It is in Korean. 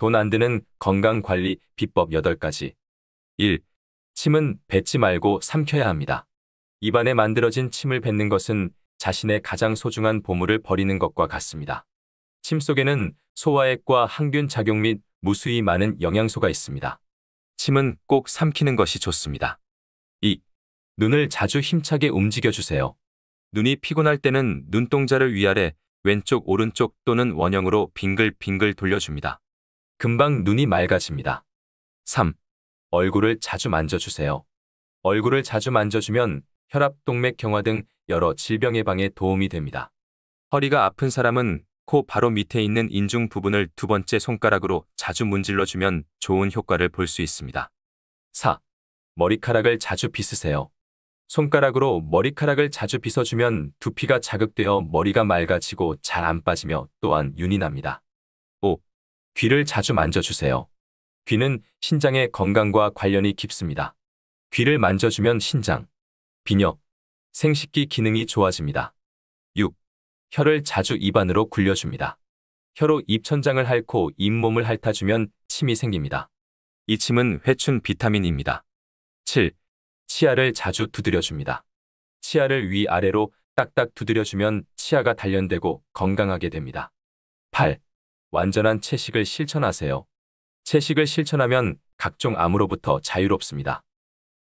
돈 안 드는 건강관리 비법 8가지 1. 침은 뱉지 말고 삼켜야 합니다. 입안에 만들어진 침을 뱉는 것은 자신의 가장 소중한 보물을 버리는 것과 같습니다. 침 속에는 소화액과 항균 작용 및 무수히 많은 영양소가 있습니다. 침은 꼭 삼키는 것이 좋습니다. 2. 눈을 자주 힘차게 움직여주세요. 눈이 피곤할 때는 눈동자를 위아래 왼쪽 오른쪽 또는 원형으로 빙글빙글 돌려줍니다. 금방 눈이 맑아집니다. 3. 얼굴을 자주 만져주세요. 얼굴을 자주 만져주면 혈압, 동맥 경화 등 여러 질병 예방에 도움이 됩니다. 허리가 아픈 사람은 코 바로 밑에 있는 인중 부분을 두 번째 손가락으로 자주 문질러주면 좋은 효과를 볼 수 있습니다. 4. 머리카락을 자주 빗으세요. 손가락으로 머리카락을 자주 빗어주면 두피가 자극되어 머리가 맑아지고 잘 안 빠지며 또한 윤이 납니다. 귀를 자주 만져주세요. 귀는 신장의 건강과 관련이 깊습니다. 귀를 만져주면 신장, 비역, 생식기 기능이 좋아집니다. 6. 혀를 자주 입안으로 굴려줍니다. 혀로 입천장을 핥고 잇몸을 핥아주면 침이 생깁니다. 이 침은 회춘 비타민입니다. 7. 치아를 자주 두드려줍니다. 치아를 위아래로 딱딱 두드려주면 치아가 단련되고 건강하게 됩니다. 8. 완전한 채식을 실천하세요. 채식을 실천하면 각종 암으로부터 자유롭습니다.